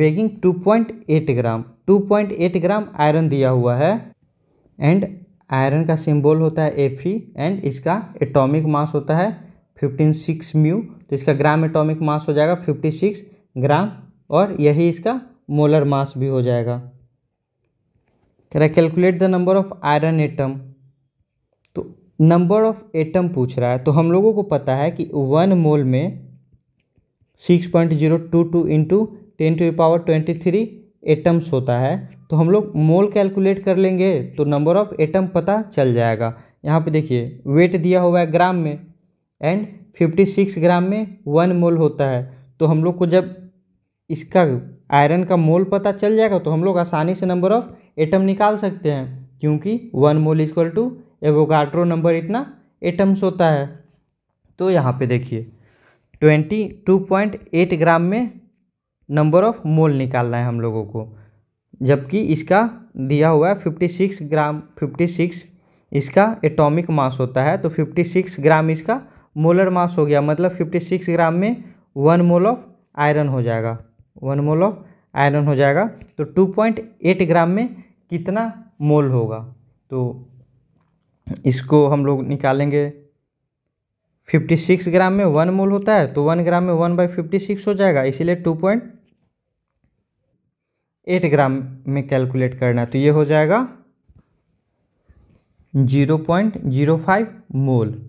weighing 2.8 gram 2.8 gram iron दिया हुआ है एंड आयरन का सिंबल होता है एफ एंड इसका एटॉमिक मास होता है फिफ्टीन सिक्स म्यू तो इसका ग्राम एटॉमिक मास हो जाएगा फिफ्टी सिक्स ग्राम और यही इसका मोलर मास भी हो जाएगा calculate the number of iron atom number of atom पूछ रहा है तो हम लोगों को पता है कि वन मोल में six point zero two two into ten to power twenty three atoms होता है तो हम लोग मोल कैलकुलेट कर लेंगे तो नंबर ऑफ एटम पता चल जाएगा यहाँ पे देखिए वेट दिया हुआ है ग्राम में एंड फिफ्टी सिक्स ग्राम में वन मोल होता है तो हम लोग को जब इसका आयरन का मोल पता चल जाएगा तो हम लोग आसानी से नंबर ऑफ एटम निकाल सकते हैं क्योंकि one mole equal to Avogadro number इतना एटम्स होता है तो यहाँ पे देखिए twenty two point eight gram में नंबर ऑफ मोल निकालना है हम लोगों को जबकि इसका दिया हुआ है fifty six gram fifty six इसका एटॉमिक मास होता है तो फिफ्टी सिक्स ग्राम इसका मोलर मास हो गया मतलब फिफ्टी सिक्स ग्राम में वन मोल ऑफ आयरन हो जाएगा वन मोल ऑफ आयरन हो जाएगा तो टू पॉइंट एट ग्राम में कितना मोल होगा तो इसको हम लोग निकालेंगे फिफ्टी सिक्स ग्राम में वन मोल होता है तो वन ग्राम में वन बाई फिफ्टी सिक्स हो जाएगा इसीलिए टू पॉइंट एट ग्राम में कैलकुलेट करना है तो ये हो जाएगा zero point zero five mole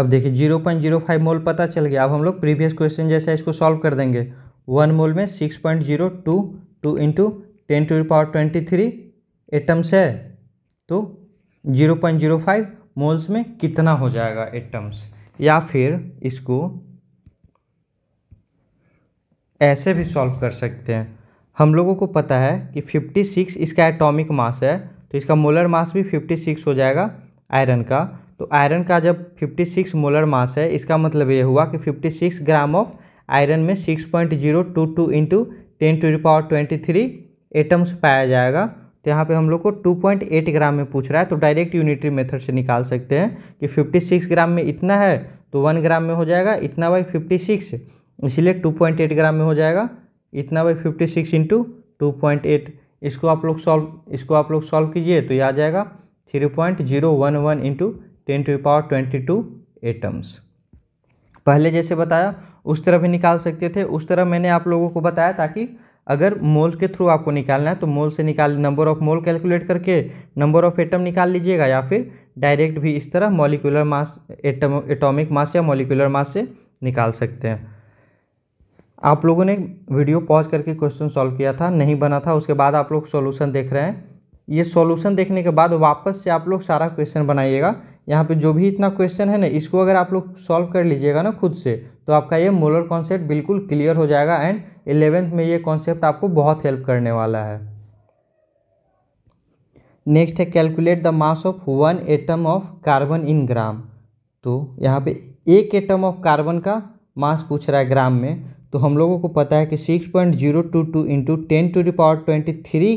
अब देखिए zero point zero five mole पता चल गया अब हम लोग प्रीवियस क्वेश्चन जैसा इसको सॉल्व कर देंगे वन मोल में six point zero two two into ten to power twenty three atoms है तो zero point zero five moles में कितना हो जाएगा एटम्स या फिर इसको ऐसे भी सॉल्व कर सकते हैं हम लोगों को पता है कि 56 इसका एटॉमिक मास है तो इसका मोलर मास भी 56 हो जाएगा आयरन का तो आयरन का जब 56 मोलर मास है इसका मतलब ये हुआ कि 56 ग्राम ऑफ आयरन में 6.022 point zero two two into ten to power twenty three atoms पाया जाएगा तो यहाँ पे हम लोग को 2.8 ग्राम में पूछ रहा है तो डायरेक्ट यूनिटरी मेथड से निकाल सकते हैं कि 56 ग्राम में इतना है तो 1 ग्राम में हो जाएगा इतना बाई 56 इसीलिए टू ग्राम में हो जाएगा इतना बाई फिफ़्टी सिक्स इंटू इसको आप लोग सॉल्व इसको आप लोग सॉल्व कीजिए तो ये आ जाएगा three point zero one one into ten to power twenty two atoms पहले जैसे बताया उस तरह भी निकाल सकते थे उस तरह मैंने आप लोगों को बताया ताकि अगर मोल के थ्रू आपको निकालना है तो मोल से निकाल नंबर ऑफ मोल कैलकुलेट करके नंबर ऑफ एटम निकाल लीजिएगा या फिर डायरेक्ट भी इस तरह molecular mass atom atomic mass या मॉलिकुलर मास से निकाल सकते हैं आप लोगों ने वीडियो पॉज करके क्वेश्चन सॉल्व किया था नहीं बना था उसके बाद आप लोग सोल्यूशन देख रहे हैं ये सोल्यूशन देखने के बाद वापस से आप लोग सारा क्वेश्चन बनाइएगा यहाँ पे जो भी इतना क्वेश्चन है ना इसको अगर आप लोग सॉल्व कर लीजिएगा ना खुद से तो आपका ये मोलर कॉन्सेप्ट बिल्कुल क्लियर हो जाएगा एंड एलेवेंथ में ये कॉन्सेप्ट आपको बहुत हेल्प करने वाला है नेक्स्ट है calculate the mass of one atom of carbon in gram तो यहाँ पे एक एटम ऑफ कार्बन का मास पूछ रहा है ग्राम में तो हम लोगों को पता है कि six point zero two two into ten to power twenty three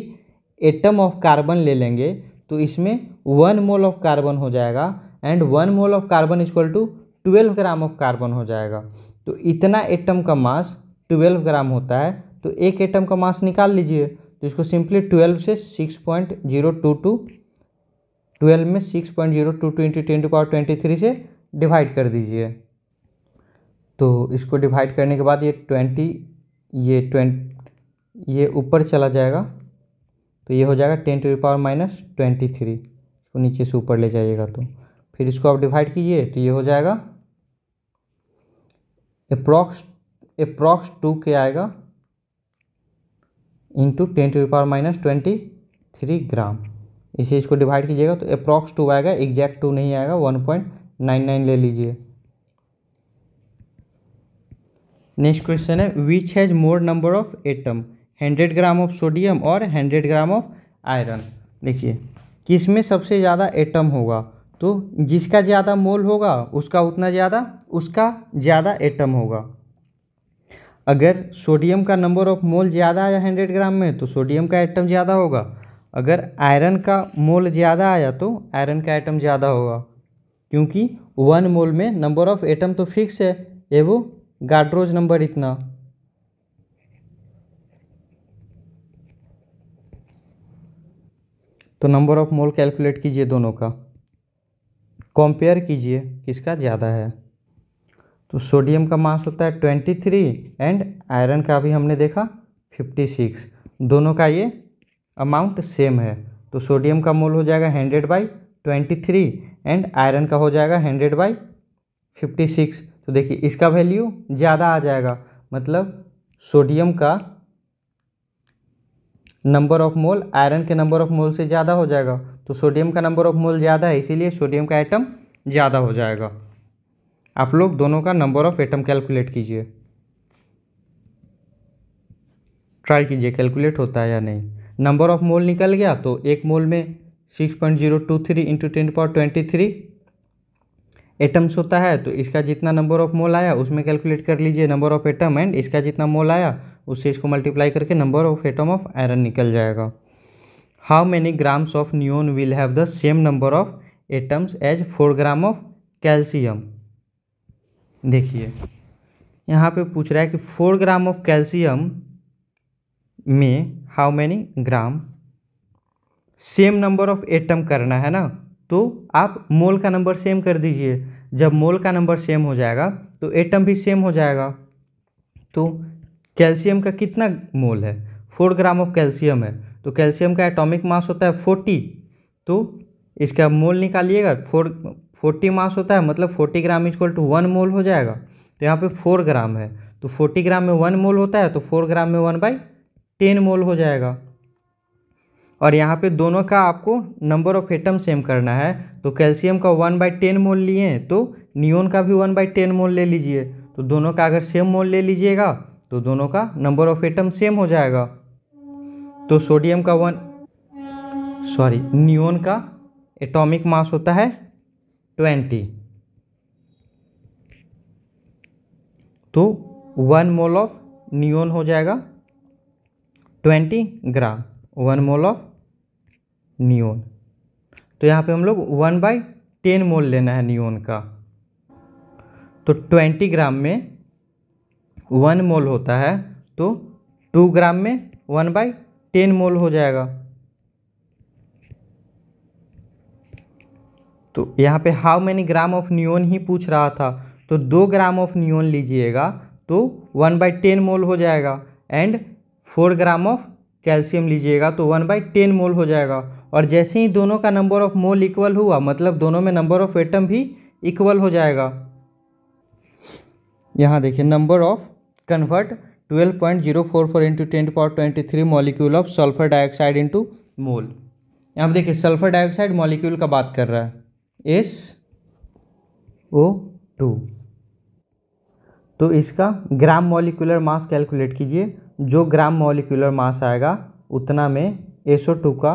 atom of carbon ले लेंगे तो इसमें वन मोल ऑफ कार्बन हो जाएगा and one mole of carbon equal to twelve gram of carbon हो जाएगा तो इतना एटम का मास ट्वेल्व ग्राम होता है तो एक एटम का मास निकाल लीजिए तो इसको सिंपली ट्वेल्व से six point zero two two twelve में six point zero two two into ten power twenty three से डिवाइड कर दीजिए तो इसको डिवाइड करने के बाद ये ट्वेंटी ये ट्वेंट ये ऊपर चला जाएगा तो ये हो जाएगा ten to power minus twenty three इसको नीचे से ऊपर ले जाइएगा तो फिर इसको आप डिवाइड कीजिए तो ये हो जाएगा अप्रॉक्स अप्रॉक्स टू के आएगा into ten to power minus twenty three gram इसे इसको डिवाइड कीजिएगा तो अप्रॉक्स टू आएगा एग्जैक्ट टू नहीं आएगा वन पॉइंट नाइन नाइन ले लीजिए नेक्स्ट क्वेश्चन है which has more number of atom hundred gram of sodium और हंड्रेड ग्राम ऑफ आयरन देखिए किस में सबसे ज़्यादा एटम होगा तो जिसका ज़्यादा मोल होगा उसका उतना ज़्यादा उसका ज़्यादा एटम होगा अगर सोडियम का नंबर ऑफ मोल ज़्यादा आया हंड्रेड ग्राम में तो सोडियम का एटम ज़्यादा होगा अगर आयरन का मोल ज़्यादा आया तो आयरन का एटम ज़्यादा होगा क्योंकि वन मोल में नंबर ऑफ एटम तो फिक्स है एवो गाड्रोज नंबर इतना तो नंबर ऑफ मोल कैलकुलेट कीजिए दोनों का कंपेयर कीजिए किसका ज़्यादा है तो सोडियम का मास होता है ट्वेंटी थ्री एंड आयरन का भी हमने देखा फिफ्टी सिक्स दोनों का ये अमाउंट सेम है तो सोडियम का मोल हो जाएगा hundred by twenty three and iron का हो जाएगा हंड्रेड बाई फिफ्टी सिक्स तो देखिए इसका वैल्यू ज़्यादा आ जाएगा मतलब सोडियम का नंबर ऑफ मोल आयरन के नंबर ऑफ मोल से ज़्यादा हो जाएगा तो सोडियम का नंबर ऑफ मोल ज़्यादा है इसीलिए सोडियम का आइटम ज़्यादा हो जाएगा आप लोग दोनों का नंबर ऑफ एटम कैलकुलेट कीजिए ट्राई कीजिए कैलकुलेट होता है या नहीं नंबर ऑफ मोल निकल गया तो एक मोल में six point zero two three into ten power twenty three atoms होता है तो इसका जितना नंबर ऑफ मोल आया उसमें कैलकुलेट कर लीजिए नंबर ऑफ एटम एंड इसका जितना मोल आया उससे इसको मल्टीप्लाई करके number of atom of iron निकल जाएगा how many grams of neon will have the same number of atoms as four gram of calcium देखिए यहाँ पे पूछ रहा है कि फोर ग्राम ऑफ कैल्शियम में how many gram same number of atom करना है ना तो आप मोल का नंबर सेम कर दीजिए जब मोल का नंबर सेम हो जाएगा तो एटम भी सेम हो जाएगा तो कैल्शियम का कितना मोल है फोर ग्राम ऑफ कैल्शियम है तो कैल्शियम का एटॉमिक मास होता है फोर्टी तो इसका मोल निकालिएगा फोर फोर्टी मास होता है मतलब forty gram equal to one mole हो जाएगा तो यहाँ पे फोर ग्राम है तो फोर्टी ग्राम में वन मोल होता है तो फोर ग्राम में वन बाई टेन मोल हो जाएगा और यहाँ पे दोनों का आपको नंबर ऑफ एटम सेम करना है तो कैल्शियम का वन बाई टेन मोल लिए तो नियोन का भी वन बाई टेन मोल ले लीजिए तो दोनों का अगर सेम मोल ले लीजिएगा तो दोनों का नंबर ऑफ एटम सेम हो जाएगा तो सोडियम का वन सॉरी नियोन का एटॉमिक मास होता है ट्वेंटी तो वन मोल ऑफ नियोन हो जाएगा twenty gram one mole of neon तो यहाँ पे हम लोग वन बाई टेन मोल लेना है नियोन का तो ट्वेंटी ग्राम में वन मोल होता है तो टू ग्राम में वन बाई टेन मोल हो जाएगा तो यहाँ पे how many gram of neon ही पूछ रहा था तो दो ग्राम ऑफ नियोन लीजिएगा तो वन बाई टेन मोल हो जाएगा and four gram of calcium लीजिएगा तो वन बाई टेन मोल हो जाएगा और जैसे ही दोनों का नंबर ऑफ मोल इक्वल हुआ मतलब दोनों में नंबर ऑफ एटम भी इक्वल हो जाएगा यहाँ देखिए number of convert twelve point zero four four into ten power twenty three molecule of sulphur dioxide into mole यहाँ पर देखिए सल्फर डाइऑक्साइड मॉलिक्यूल का बात कर रहा है एस ओ टू तो इसका ग्राम मॉलिकुलर मास कैलकुलेट कीजिए जो ग्राम मॉलिक्यूलर मास आएगा उतना में एसो टू का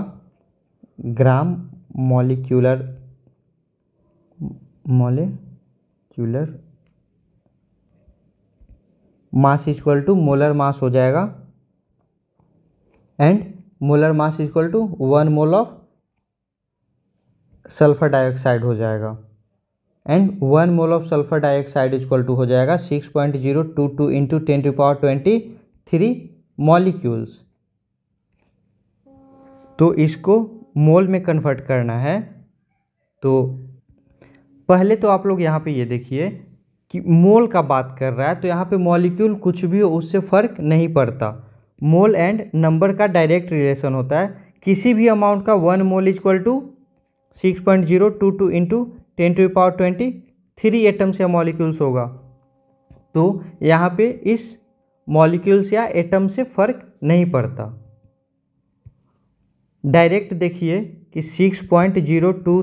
gram molecular molecular mass equal to molar mass हो जाएगा and molar mass equal to one mole of sulphur dioxide हो जाएगा and one mole of sulphur dioxide equal to हो जाएगा six point zero two two into ten to power twenty three molecules तो इसको मोल में convert करना है तो पहले तो आप लोग यहाँ पे ये देखिए कि मोल का बात कर रहा है तो यहाँ पे मॉलिक्यूल कुछ भी हो उससे फ़र्क नहीं पड़ता मोल एंड नंबर का डायरेक्ट रिलेशन होता है किसी भी अमाउंट का one mole equal to six point zero two two into ten to power twenty three atoms या मॉलिक्यूल्स होगा तो यहाँ पे इस मॉलिक्यूल्स या एटम से फ़र्क नहीं पड़ता डायरेक्ट देखिए कि six point zero two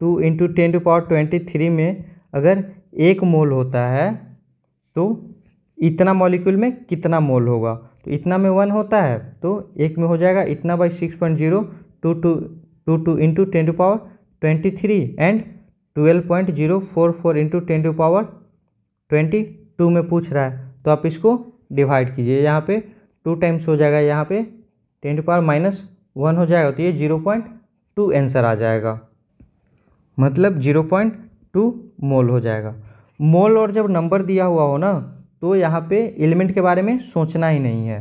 two into ten to power twenty three में अगर एक मोल होता है तो इतना मॉलिक्यूल में कितना मोल होगा तो इतना में वन होता है तो एक में हो जाएगा इतना by six point zero two two two two into ten to power twenty three and twelve point zero four four into ten to power twenty two में पूछ रहा है तो आप इसको डिवाइड कीजिए यहाँ पे टू टाइम्स हो जाएगा यहाँ पे ten to power minus one हो जाएगा तो ये जीरो पॉइंट टू आंसर आ जाएगा मतलब जीरो पॉइंट टू मोल हो जाएगा मोल और जब नंबर दिया हुआ हो ना तो यहाँ पे एलिमेंट के बारे में सोचना ही नहीं है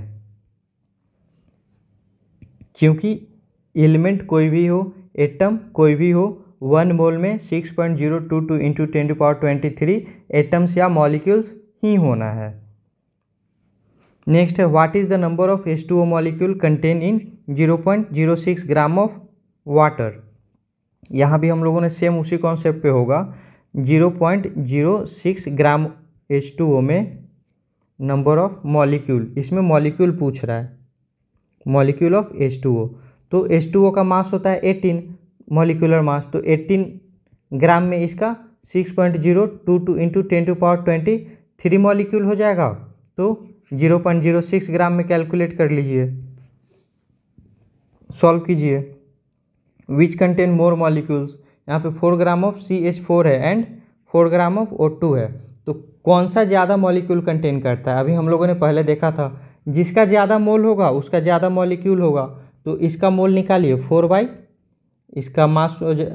क्योंकि एलिमेंट कोई भी हो एटम कोई भी हो वन मोल में six point zero two two into ten to power twenty three atoms या मॉलिक्यूल्स ही होना है नेक्स्ट है what is the number of S two O molecule contain in zero point zero six gram of water यहाँ भी हम लोगों ने सेम उसी कॉन्सेप्ट होगा zero point zero six gram H two O में नंबर ऑफ मॉलिक्यूल इसमें molecule पूछ रहा है molecule of H two O तो एच टू ओ का मास होता है एटीन मॉलिक्यूलर मास तो एटीन ग्राम में इसका six point zero two two into ten to power twenty three molecule हो जाएगा तो zero point zero six gram में कैलकुलेट कर लीजिए सॉल्व कीजिए विच कंटेन मोर मॉलिक्यूल्स यहाँ पे four gram of C H four है and four gram of O two है तो कौन सा ज़्यादा मॉलिक्यूल कंटेन करता है अभी हम लोगों ने पहले देखा था जिसका ज़्यादा मोल होगा उसका ज़्यादा मॉलिक्यूल होगा तो इसका मोल निकालिए फोर बाई इसका मास हो जा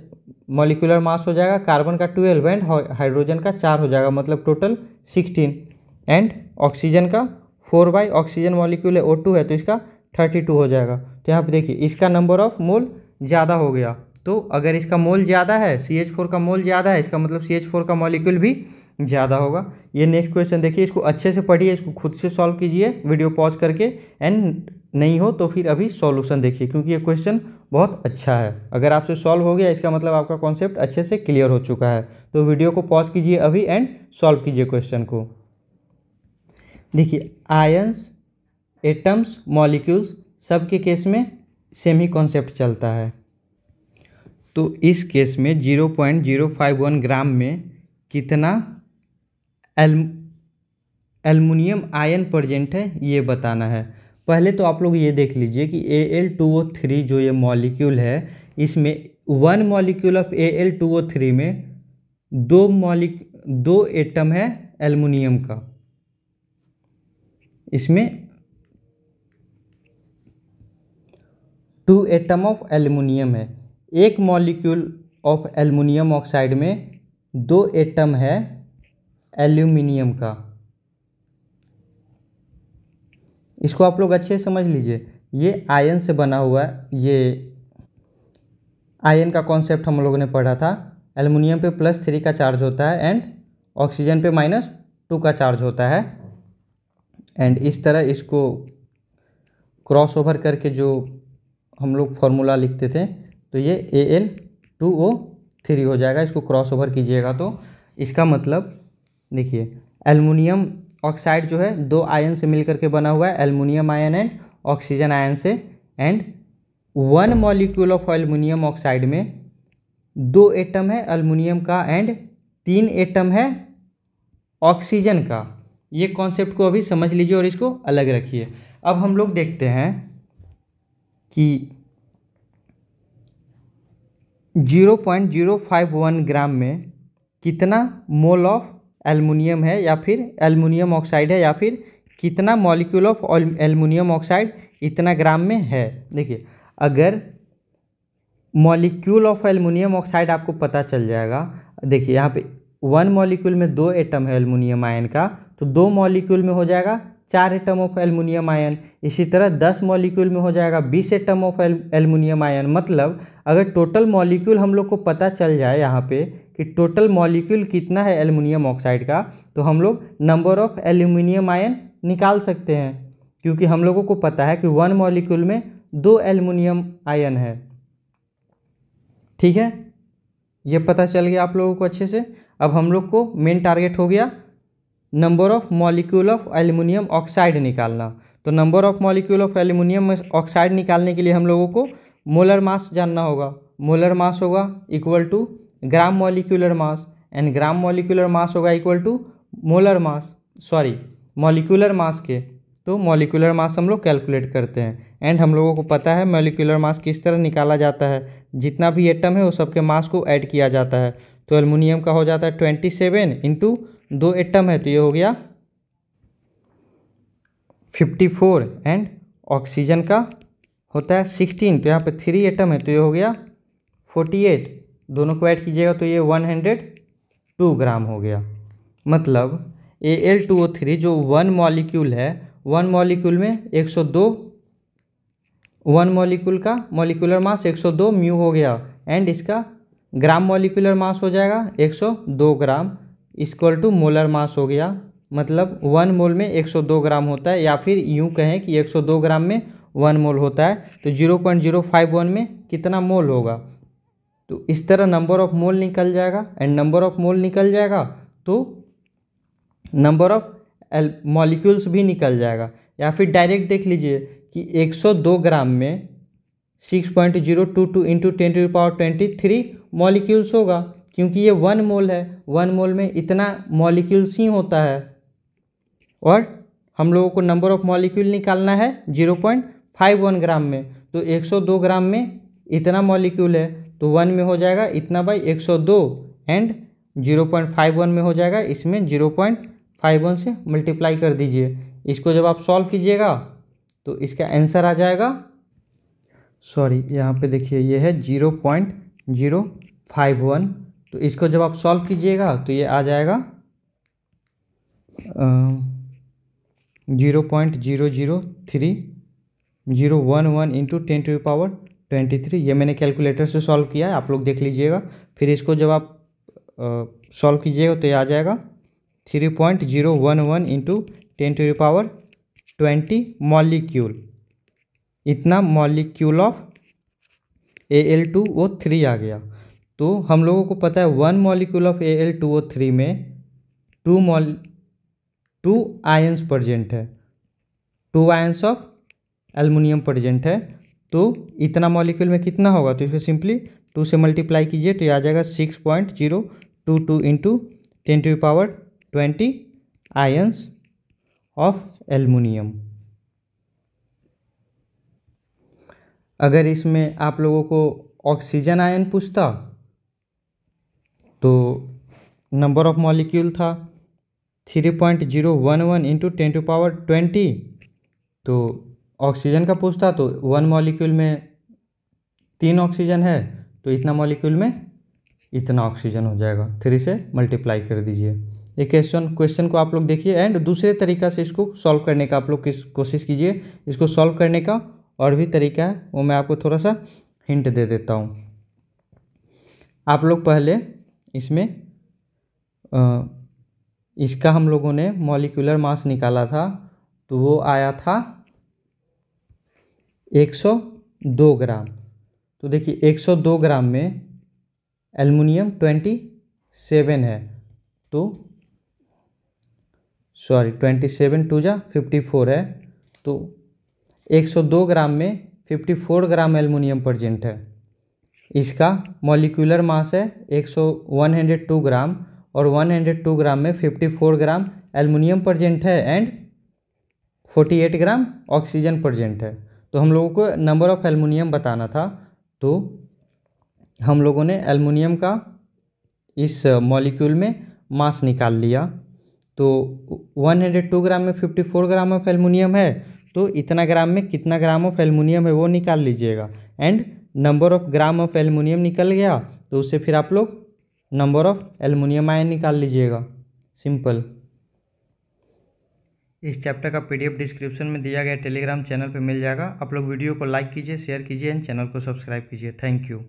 मॉलिकुलर मास हो जाएगा कार्बन का ट्वेल्व एंड हाइड्रोजन का चार हो जाएगा मतलब टोटल सिक्सटीन एंड ऑक्सीजन का फोर बाई ऑक्सीजन मॉलिक्यूल है ओ टू है तो इसका थर्टी टू हो जाएगा तो यहाँ पे देखिए इसका नंबर ऑफ मोल ज़्यादा हो गया तो अगर इसका मोल ज़्यादा है सी एच फोर का मोल ज़्यादा है इसका मतलब सी एच फोर का मॉलिक्यूल भी ज़्यादा होगा ये नेक्स्ट क्वेश्चन देखिए इसको अच्छे से पढ़िए इसको खुद से सॉल्व कीजिए वीडियो पॉज करके एंड नहीं हो तो फिर अभी सॉल्यूशन देखिए क्योंकि ये क्वेश्चन बहुत अच्छा है अगर आपसे सॉल्व हो गया इसका मतलब आपका कॉन्सेप्ट अच्छे से क्लियर हो चुका है तो वीडियो को पॉज कीजिए अभी एंड सॉल्व कीजिए क्वेश्चन को देखिए आयंस एटम्स मॉलिक्यूल्स सब के केस में सेम ही कॉन्सेप्ट चलता है तो इस केस में zero zero point five one gram में कितना एल आयन प्रजेंट है ये बताना है पहले तो आप लोग ये देख लीजिए कि A L two O three जो ये मॉलिक्यूल है इसमें one molecule of A L two O three में दो मॉलिक दो एटम है एलमिनियम का इसमें टू एटम ऑफ एल्युमिनियम है एक मॉलिक्यूल ऑफ एल्युमिनियम ऑक्साइड में दो एटम है एल्यूमिनियम का इसको आप लोग अच्छे समझ लीजिए ये आयन से बना हुआ है ये आयन का कॉन्सेप्ट हम लोगों ने पढ़ा था एलमिनियम पे प्लस थ्री का चार्ज होता है एंड ऑक्सीजन पे माइनस टू का चार्ज होता है एंड इस तरह इसको क्रॉस ओवर करके जो हम लोग फॉर्मूला लिखते थे तो ये A L two O three हो जाएगा इसको क्रॉस ओवर कीजिएगा तो इसका मतलब देखिए एलमिनियम ऑक्साइड जो है दो आयन से मिलकर के बना हुआ है aluminium ion and oxygen ion से and one molecule of aluminium oxide में दो एटम है एलमिनियम का एंड तीन एटम है ऑक्सीजन का ये कॉन्सेप्ट को अभी समझ लीजिए और इसको अलग रखिए अब हम लोग देखते हैं कि zero point zero five one gram में कितना मोल ऑफ एलमिनियम है या फिर एलमिनियम ऑक्साइड है या फिर कितना मॉलिक्यूल ऑफ एलमिनियम ऑक्साइड इतना ग्राम में है देखिए अगर मॉलिक्यूल ऑफ एलमिनियम ऑक्साइड आपको पता चल जाएगा देखिए यहाँ पे वन मॉलिक्यूल में दो एटम है एलमिनियम आयन का तो दो मॉलिक्यूल में हो जाएगा चार एटम ऑफ एलमिनियम आयन इसी तरह दस मॉलिक्यूल में हो जाएगा बीस एटम ऑफ एलमिनियम आयन मतलब अगर टोटल मॉलिक्यूल हम लोग को पता चल जाए यहाँ पे कि टोटल मॉलिक्यूल कितना है एलमिनियम ऑक्साइड का तो हम लोग नंबर ऑफ एल्यूमिनियम आयन निकाल सकते हैं क्योंकि हम लोगों को पता है कि वन मॉलिक्यूल में दो एल्युमिनियम आयन है ठीक है ये पता चल गया आप लोगों को अच्छे से अब हम लोग को मेन टारगेट हो गया number of molecule of aluminium oxide निकालना तो number of molecule of aluminium oxide निकालने के लिए हम लोगों को मोलर मास जानना होगा मोलर मास होगा equal to gram molecular mass and gram molecular mass होगा equal to molar mass sorry molecular mass के तो मॉलिक्यूलर मास हम लोग कैलकुलेट करते हैं एंड हम लोगों को पता है मॉलिक्यूलर मास किस तरह निकाला जाता है जितना भी एटम है वो सबके मास को ऐड किया जाता है तो एलमिनियम का हो जाता है ट्वेंटी सेवन इंटू दो एटम है तो ये हो गया फिफ्टी फोर एंड ऑक्सीजन का होता है सिक्सटीन तो यहाँ पे थ्री एटम है तो ये हो गया फोर्टी एट दोनों को ऐड कीजिएगा तो ये वन हंड्रेड टू ग्राम हो गया मतलब A L two O three जो वन मॉलिक्यूल है वन मॉलिक्यूल में एक सौ दो वन मॉलिक्यूल का मॉलिक्यूलर मास एक सौ दो म्यू हो गया एंड इसका ग्राम मॉलिकुलर मास हो जाएगा 102 gram equal to molar mass हो गया मतलब वन मोल में 102 ग्राम होता है या फिर यूँ कहें कि 102 ग्राम में वन मोल होता है तो 0.051 में कितना मोल होगा तो इस तरह नंबर ऑफ मोल निकल जाएगा एंड नंबर ऑफ मोल निकल जाएगा तो नंबर ऑफ मॉलिक्यूल्स भी निकल जाएगा या फिर डायरेक्ट देख लीजिए कि 102 ग्राम में 6.022 point zero two two into ten to power twenty three molecules होगा क्योंकि ये वन मोल है वन मोल में इतना मॉलिक्यूल्स ही होता है और हम लोगों को नंबर ऑफ मॉलिक्यूल निकालना है zero point five one gram में तो एक सौ दो ग्राम में इतना मॉलिक्यूल है तो वन में हो जाएगा इतना बाई एक सौ दो and zero point five one में हो जाएगा इसमें जीरो पॉइंट फाइव वन से मल्टीप्लाई कर दीजिए इसको जब आप सॉल्व कीजिएगा तो इसका आंसर आ जाएगा सॉरी यहाँ पे देखिए ये है zero point zero five one तो इसको जब आप सॉल्व कीजिएगा तो ये आ जाएगा zero point zero zero three zero one one into ten to power twenty three ये मैंने कैलकुलेटर से सॉल्व किया है आप लोग देख लीजिएगा फिर इसको जब आप सॉल्व कीजिएगा तो ये आ जाएगा three point zero one one into ten to power twenty molecule इतना molecule of A L two O three आ गया तो हम लोगों को पता है one molecule of A L two O three में two mole two ions present है two ions of aluminium present है तो इतना मॉलिक्यूल में कितना होगा तो इसे सिंपली टू से मल्टीप्लाई कीजिए तो ये आ जाएगा six point zero two two into ten to power twenty ions of aluminium अगर इसमें आप लोगों को ऑक्सीजन आयन पूछता तो नंबर ऑफ मॉलिक्यूल था three point zero one one into ten to power twenty तो ऑक्सीजन का पूछता तो वन मॉलिक्यूल में तीन ऑक्सीजन है तो इतना मॉलिक्यूल में इतना ऑक्सीजन हो जाएगा थ्री से मल्टीप्लाई कर दीजिए ये क्वेश्चन क्वेश्चन को आप लोग देखिए एंड दूसरे तरीका से इसको सॉल्व करने का आप लोग किस कोशिश कीजिए इसको सॉल्व करने का और भी तरीका है वो मैं आपको थोड़ा सा हिंट दे देता हूँ आप लोग पहले इसमें आ, इसका हम लोगों ने मॉलिकुलर मास निकाला था तो वो आया था 102 ग्राम तो देखिए 102 ग्राम में एलमिनियम 27 है तो सॉरी 27 टू जा फिफ्टी है तो 102 ग्राम में 54 ग्राम एल्युमिनियम प्रजेंट है इसका मॉलिक्यूलर मास है हंड्रेड 102 ग्राम और 102 ग्राम में 54 ग्राम एल्युमिनियम प्रजेंट है एंड 48 ग्राम ऑक्सीजन प्रजेंट है तो हम लोगों को नंबर ऑफ एल्युमिनियम बताना था तो हम लोगों ने एल्युमिनियम का इस मॉलिक्यूल में मास निकाल लिया तो 102 ग्राम में 54 ग्राम ऑफ एल्युमिनियम है तो इतना ग्राम में कितना ग्राम ऑफ एलमिनियम है वो निकाल लीजिएगा and number of gram of aluminium निकल गया तो उससे फिर आप लोग नंबर ऑफ एलमिनियम आयन निकाल लीजिएगा सिंपल इस चैप्टर का पीडीएफ डिस्क्रिप्शन में दिया गया टेलीग्राम चैनल पर मिल जाएगा आप लोग वीडियो को लाइक कीजिए शेयर कीजिए एंड चैनल को सब्सक्राइब कीजिए थैंक यू